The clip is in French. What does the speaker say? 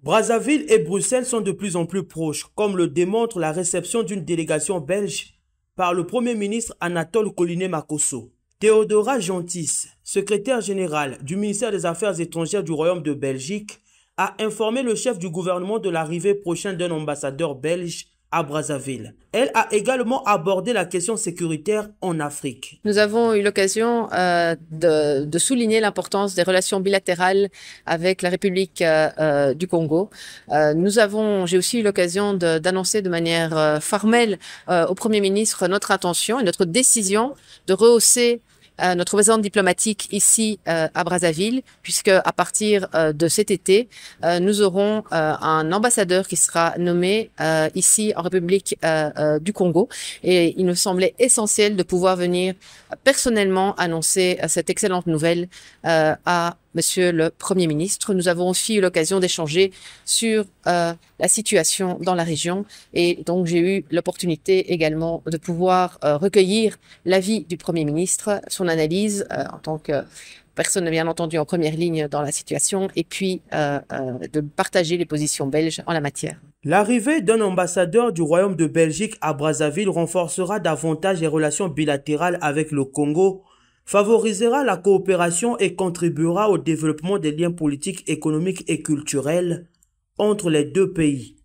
Brazzaville et Bruxelles sont de plus en plus proches, comme le démontre la réception d'une délégation belge par le Premier ministre Anatole collinet makosso Théodora Gentis, secrétaire générale du ministère des Affaires étrangères du Royaume de Belgique, a informé le chef du gouvernement de l'arrivée prochaine d'un ambassadeur belge à Brazzaville. Elle a également abordé la question sécuritaire en Afrique. Nous avons eu l'occasion euh, de, souligner l'importance des relations bilatérales avec la République euh, euh, du Congo. nous avons, j'ai aussi eu l'occasion d'annoncer de, de, manière formelle au Premier ministre notre intention et notre décision de rehausser euh, notre présence diplomatique ici euh, à Brazzaville, puisque à partir euh, de cet été, nous aurons un ambassadeur qui sera nommé ici en République du Congo. Et il nous semblait essentiel de pouvoir venir personnellement annoncer cette excellente nouvelle à Monsieur le Premier ministre. Nous avons aussi eu l'occasion d'échanger sur euh, la situation dans la région et donc j'ai eu l'opportunité également de pouvoir euh, recueillir l'avis du Premier ministre, son analyse euh, en tant que personne bien entendu en première ligne dans la situation et puis de partager les positions belges en la matière. L'arrivée d'un ambassadeur du Royaume de Belgique à Brazzaville renforcera davantage les relations bilatérales avec le Congo favorisera la coopération et contribuera au développement des liens politiques, économiques et culturels entre les deux pays.